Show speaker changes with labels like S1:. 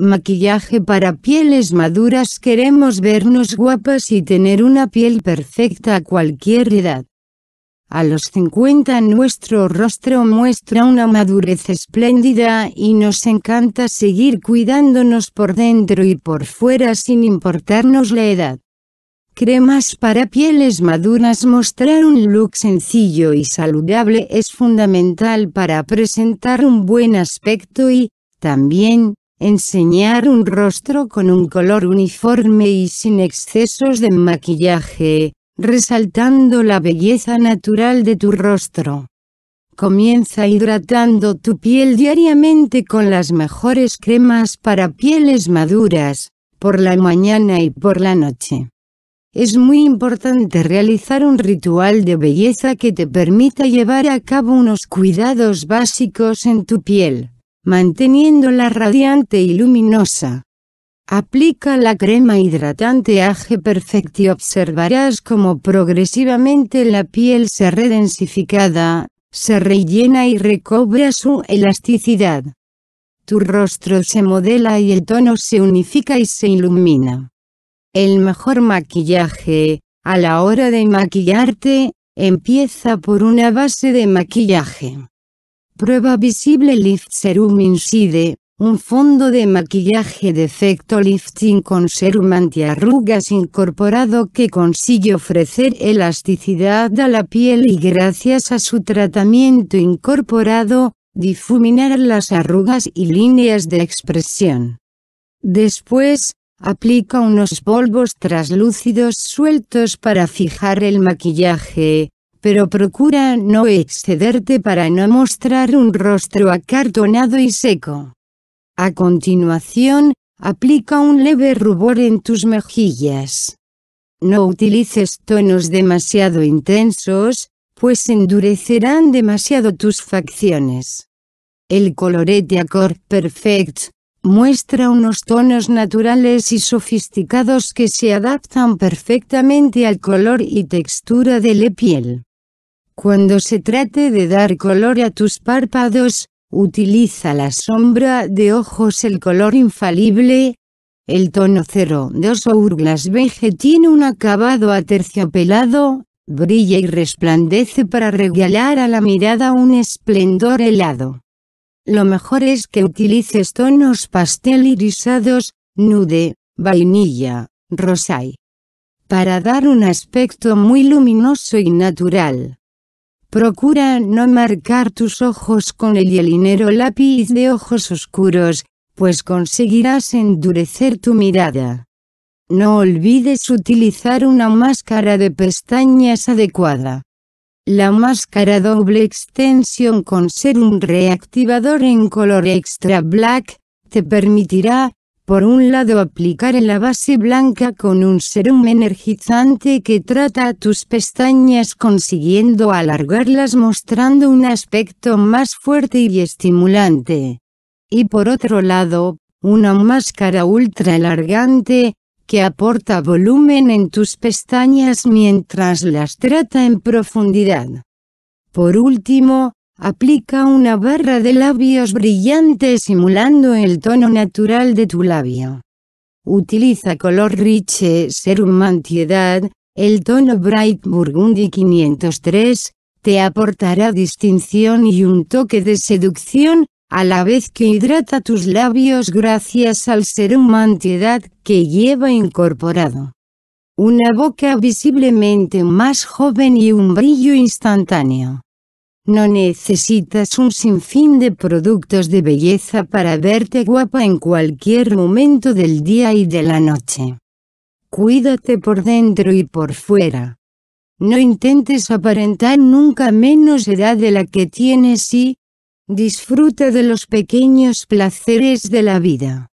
S1: Maquillaje para pieles maduras Queremos vernos guapas y tener una piel perfecta a cualquier edad. A los 50 nuestro rostro muestra una madurez espléndida y nos encanta seguir cuidándonos por dentro y por fuera sin importarnos la edad. Cremas para pieles maduras Mostrar un look sencillo y saludable es fundamental para presentar un buen aspecto y, también, enseñar un rostro con un color uniforme y sin excesos de maquillaje, resaltando la belleza natural de tu rostro. Comienza hidratando tu piel diariamente con las mejores cremas para pieles maduras, por la mañana y por la noche. Es muy importante realizar un ritual de belleza que te permita llevar a cabo unos cuidados básicos en tu piel manteniéndola radiante y luminosa. Aplica la crema hidratante Age Perfect y observarás cómo progresivamente la piel se redensificada, se rellena y recobra su elasticidad. Tu rostro se modela y el tono se unifica y se ilumina. El mejor maquillaje, a la hora de maquillarte, empieza por una base de maquillaje. Prueba visible Lift Serum Inside, un fondo de maquillaje de efecto lifting con serum antiarrugas incorporado que consigue ofrecer elasticidad a la piel y gracias a su tratamiento incorporado, difuminar las arrugas y líneas de expresión. Después, aplica unos polvos traslúcidos sueltos para fijar el maquillaje, pero procura no excederte para no mostrar un rostro acartonado y seco. A continuación, aplica un leve rubor en tus mejillas. No utilices tonos demasiado intensos, pues endurecerán demasiado tus facciones. El colorete Accord Perfect muestra unos tonos naturales y sofisticados que se adaptan perfectamente al color y textura de la piel. Cuando se trate de dar color a tus párpados, utiliza la sombra de ojos el color infalible. El tono 02 Hourglass Beige tiene un acabado aterciopelado, brilla y resplandece para regalar a la mirada un esplendor helado. Lo mejor es que utilices tonos pastel irisados, nude, vainilla, rosay. Para dar un aspecto muy luminoso y natural. Procura no marcar tus ojos con el hielinero lápiz de ojos oscuros, pues conseguirás endurecer tu mirada. No olvides utilizar una máscara de pestañas adecuada. La máscara doble extensión con ser un reactivador en color extra black, te permitirá, por un lado aplicar en la base blanca con un serum energizante que trata tus pestañas consiguiendo alargarlas mostrando un aspecto más fuerte y estimulante. Y por otro lado, una máscara ultra alargante, que aporta volumen en tus pestañas mientras las trata en profundidad. Por último, Aplica una barra de labios brillante simulando el tono natural de tu labio. Utiliza color Riche Serum Antiedad, el tono Bright Burgundy 503, te aportará distinción y un toque de seducción, a la vez que hidrata tus labios gracias al serum antiedad que lleva incorporado. Una boca visiblemente más joven y un brillo instantáneo. No necesitas un sinfín de productos de belleza para verte guapa en cualquier momento del día y de la noche. Cuídate por dentro y por fuera. No intentes aparentar nunca menos edad de la que tienes y disfruta de los pequeños placeres de la vida.